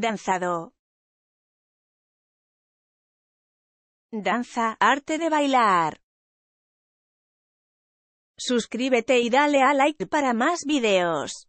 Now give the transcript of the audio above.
Danzado. Danza, arte de bailar. Suscríbete y dale a like para más videos.